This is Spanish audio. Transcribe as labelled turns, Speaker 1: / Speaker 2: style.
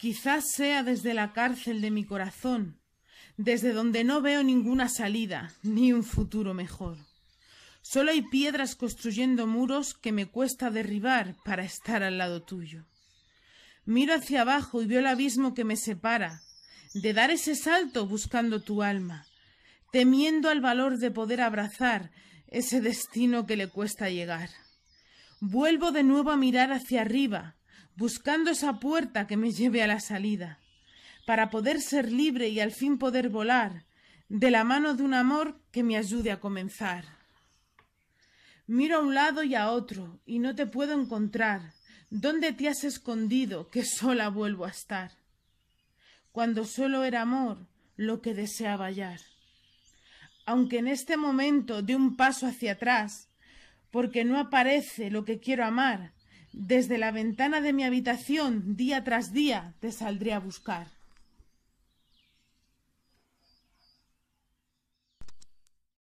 Speaker 1: Quizás sea desde la cárcel de mi corazón, desde donde no veo ninguna salida, ni un futuro mejor. Solo hay piedras construyendo muros que me cuesta derribar para estar al lado tuyo. Miro hacia abajo y veo el abismo que me separa, de dar ese salto buscando tu alma, temiendo al valor de poder abrazar ese destino que le cuesta llegar. Vuelvo de nuevo a mirar hacia arriba, buscando esa puerta que me lleve a la salida, para poder ser libre y al fin poder volar, de la mano de un amor que me ayude a comenzar. Miro a un lado y a otro, y no te puedo encontrar. ¿Dónde te has escondido, que sola vuelvo a estar? Cuando solo era amor lo que deseaba hallar. Aunque en este momento dé un paso hacia atrás, porque no aparece lo que quiero amar, desde la ventana de mi habitación, día tras día, te saldré a buscar.